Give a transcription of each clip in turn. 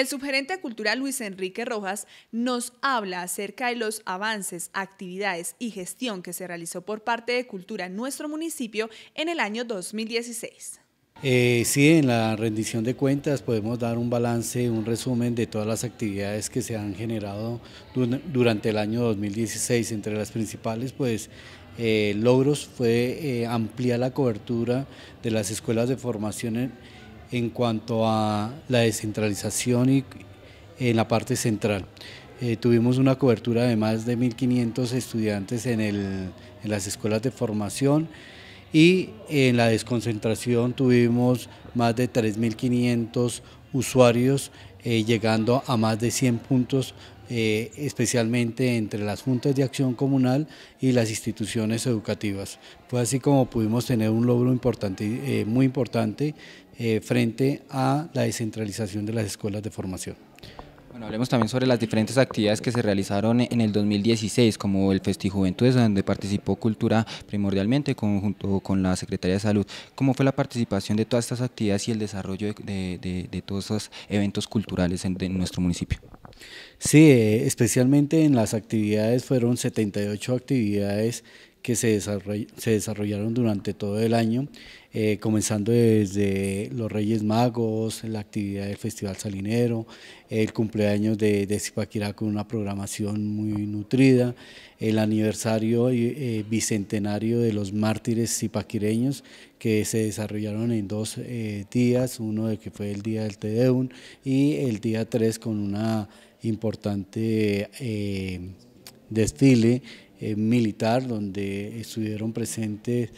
El subgerente de Cultura Luis Enrique Rojas nos habla acerca de los avances, actividades y gestión que se realizó por parte de Cultura en nuestro municipio en el año 2016. Eh, sí, en la rendición de cuentas podemos dar un balance, un resumen de todas las actividades que se han generado durante el año 2016. Entre las principales, pues eh, logros fue eh, ampliar la cobertura de las escuelas de formación en, en cuanto a la descentralización y en la parte central. Eh, tuvimos una cobertura de más de 1.500 estudiantes en, las escuelas de formación y en la desconcentración tuvimos más de 3.500 usuarios, eh, llegando a más de 100 puntos, eh, especialmente entre las juntas de acción comunal y las instituciones educativas. Fue así como pudimos tener un logro importante, muy importante eh, frente a la descentralización de las escuelas de formación. Bueno, hablemos también sobre las diferentes actividades que se realizaron en el 2016, como el Festijuventudes, donde participó Cultura primordialmente junto con la Secretaría de Salud. ¿Cómo fue la participación de todas estas actividades y el desarrollo de, todos esos eventos culturales en, nuestro municipio? Sí, eh, especialmente en las actividades, fueron 78 actividades que se, desarrollaron durante todo el año, eh, comenzando desde los Reyes Magos, la actividad del Festival Salinero, el cumpleaños de, Zipaquirá con una programación muy nutrida, el aniversario eh, eh, bicentenario de los mártires zipaquireños que se desarrollaron en dos días, uno de que fue el día del Tedeum y el día 3 con una importante desfile eh, militar, donde estuvieron presentes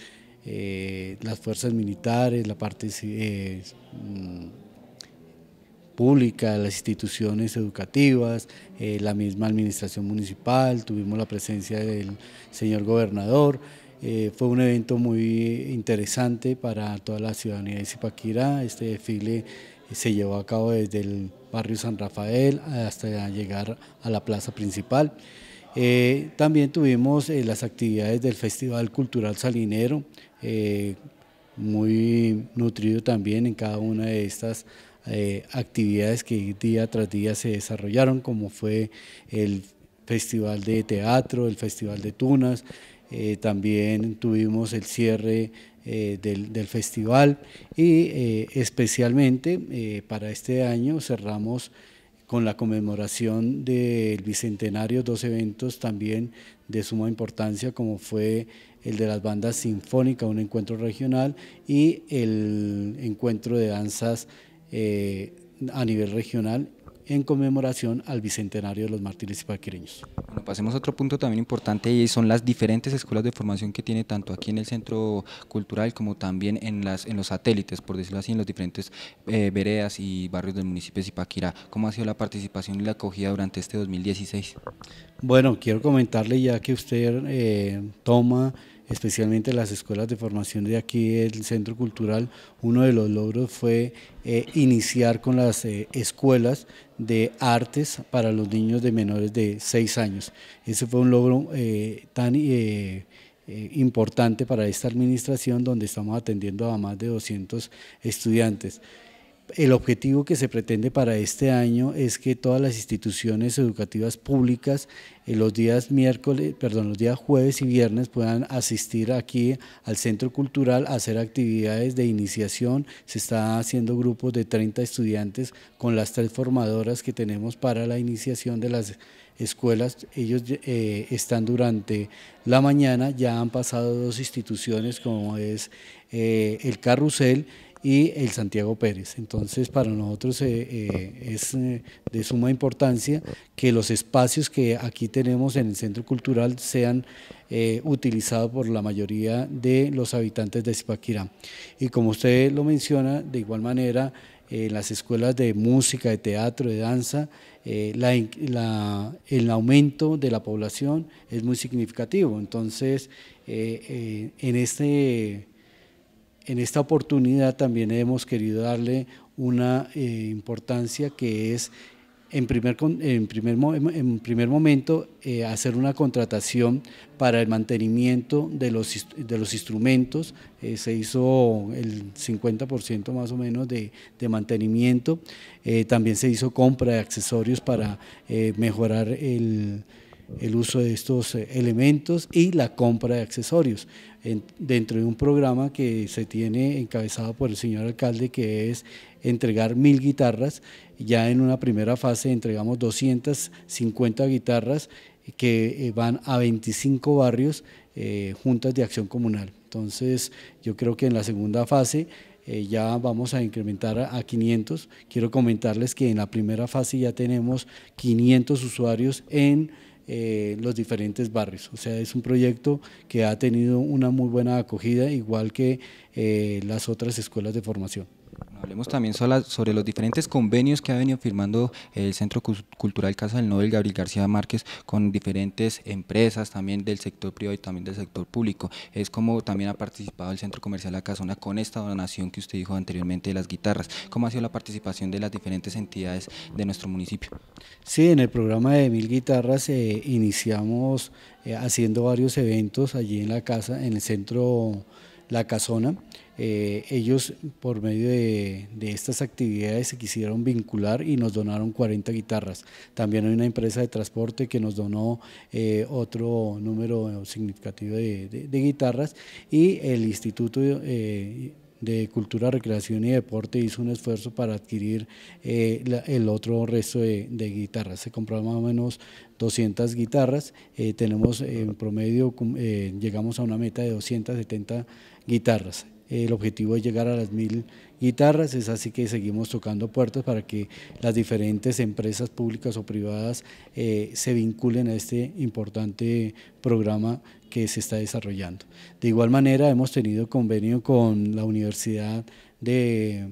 eh, las fuerzas militares, la parte eh, mm, pública, las instituciones educativas, la misma administración municipal, tuvimos la presencia del señor gobernador. fue un evento muy interesante para toda la ciudadanía de Zipaquirá. Este desfile se llevó a cabo desde el barrio San Rafael hasta llegar a la plaza principal. Eh, también tuvimos eh, las actividades del Festival Cultural Salinero, eh, muy nutrido también en cada una de estas actividades que día tras día se desarrollaron, como fue el Festival de Teatro, el Festival de Tunas, también tuvimos el cierre del, del, festival y especialmente para este año cerramos con la conmemoración del Bicentenario, dos eventos también de suma importancia como fue el de las bandas sinfónicas, un encuentro regional y el encuentro de danzas eh, a nivel regional en conmemoración al bicentenario de los mártires ipaquireños. Bueno, pasemos a otro punto también importante y son las diferentes escuelas de formación que tiene tanto aquí en el Centro Cultural como también en, las, en los satélites, por decirlo así, en los diferentes eh, veredas y barrios del municipio de Zipaquirá. ¿Cómo ha sido la participación y la acogida durante este 2016? Bueno, quiero comentarle ya que usted eh, toma especialmente las escuelas de formación de aquí del Centro Cultural, uno de los logros fue eh, iniciar con las eh, escuelas de artes para los niños de menores de 6 años. Ese fue un logro eh, tan importante para esta administración donde estamos atendiendo a más de 200 estudiantes el objetivo que se pretende para este año es que todas las instituciones educativas públicas en eh, los días miércoles, perdón, los días jueves y viernes puedan asistir aquí al centro cultural a hacer actividades de iniciación. Se está haciendo grupos de 30 estudiantes con las tres formadoras que tenemos para la iniciación de las escuelas. Ellos eh, están durante la mañana, ya han pasado dos instituciones como es eh, el carrusel y el Santiago Pérez. Entonces, para nosotros eh, eh, es eh, de suma importancia que los espacios que aquí tenemos en el Centro Cultural sean utilizados por la mayoría de los habitantes de Zipaquirá. Y como usted lo menciona, de igual manera, en las escuelas de música, de teatro, de danza, el aumento de la población es muy significativo. Entonces, en este en esta oportunidad también hemos querido darle una eh, importancia que es, en primer, primer, en primer momento, eh, hacer una contratación para el mantenimiento de los, de los instrumentos. Eh, se hizo el 50% más o menos de mantenimiento. también se hizo compra de accesorios para mejorar el el uso de estos eh, elementos y la compra de accesorios dentro de un programa que se tiene encabezado por el señor alcalde que es entregar mil guitarras. Ya en una primera fase entregamos 250 guitarras que eh, van a 25 barrios eh, juntas de acción comunal. Entonces yo creo que en la segunda fase ya vamos a incrementar a, 500. Quiero comentarles que en la primera fase ya tenemos 500 usuarios en eh, los diferentes barrios. O sea, es un proyecto que ha tenido una muy buena acogida, igual que eh, las otras escuelas de formación. Hablemos también sobre los diferentes convenios que ha venido firmando el Centro Cultural Casa del Nobel Gabriel García Márquez con diferentes empresas también del sector privado y también del sector público. Es como también ha participado el Centro Comercial La Casona con esta donación que usted dijo anteriormente de las guitarras. ¿Cómo ha sido la participación de las diferentes entidades de nuestro municipio? Sí, en el programa de Mil Guitarras eh, iniciamos eh, haciendo varios eventos allí en la casa, en el Centro La Casona eh, ellos por medio de, estas actividades se quisieron vincular y nos donaron 40 guitarras. También hay una empresa de transporte que nos donó eh, otro número significativo de, guitarras y el Instituto eh, de Cultura, Recreación y Deporte hizo un esfuerzo para adquirir el otro resto de, guitarras. Se compraron más o menos 200 guitarras. tenemos en promedio, llegamos a una meta de 270 guitarras el objetivo es llegar a las mil guitarras, es así que seguimos tocando puertas para que las diferentes empresas públicas o privadas eh, se vinculen a este importante programa que se está desarrollando. De igual manera hemos tenido convenio con la Universidad de,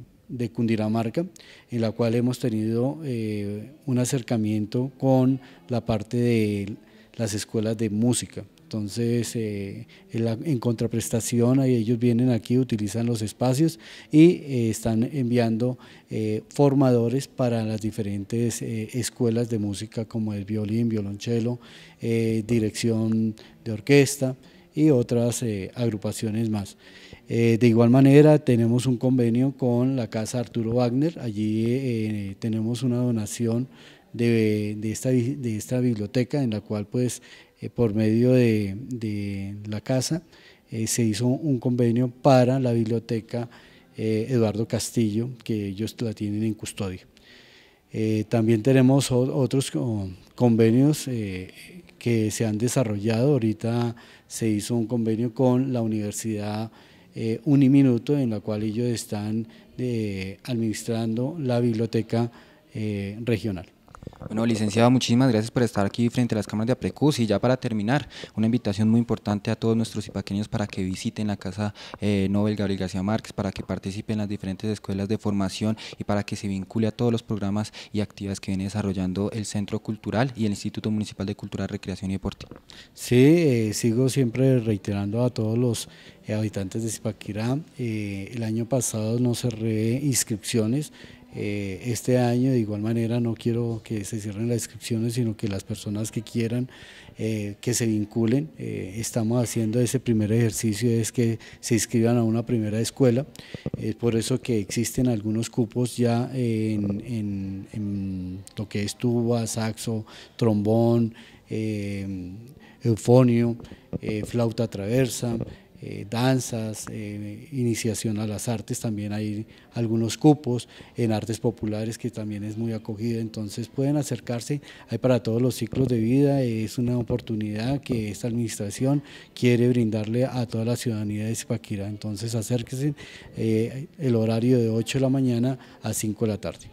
Cundinamarca, en la cual hemos tenido eh, un acercamiento con la parte de las escuelas de música. Entonces, eh, en, contraprestación, ellos vienen aquí, utilizan los espacios y eh, están enviando eh, formadores para las diferentes escuelas de música, como el violín, violonchelo, dirección de orquesta y otras agrupaciones más. de igual manera, tenemos un convenio con la Casa Arturo Wagner. Allí tenemos una donación de, esta, de, esta, biblioteca en la cual pues eh, por medio de, la casa, eh, se hizo un convenio para la biblioteca eh, Eduardo Castillo, que ellos la tienen en custodia. también tenemos otros convenios que se han desarrollado. Ahorita se hizo un convenio con la Universidad Uniminuto, en la cual ellos están administrando la biblioteca regional. Bueno, licenciado, muchísimas gracias por estar aquí frente a las cámaras de APRECUS y ya para terminar, una invitación muy importante a todos nuestros ipaqueños para que visiten la Casa eh, Nobel Gabriel García Márquez, para que participen en las diferentes escuelas de formación y para que se vincule a todos los programas y actividades que viene desarrollando el Centro Cultural y el Instituto Municipal de Cultura, Recreación y Deporte. Sí, eh, sigo siempre reiterando a todos los eh, habitantes de Zipaquirá, el año pasado no cerré inscripciones, eh, este año. De igual manera, no quiero que se cierren las inscripciones, sino que las personas que quieran eh, que se vinculen, eh, estamos haciendo ese primer ejercicio, es que se inscriban a una primera escuela. Es por eso que existen algunos cupos ya en, en lo que es tuba, saxo, trombón, eufonio, flauta traversa. Eh, danzas, eh, iniciación a las artes, también hay algunos cupos en artes populares que también es muy acogida, entonces pueden acercarse, hay para todos los ciclos de vida, es una oportunidad que esta administración quiere brindarle a toda la ciudadanía de Zipaquirá, entonces acérquese eh, el horario de 8 de la mañana a 5 de la tarde.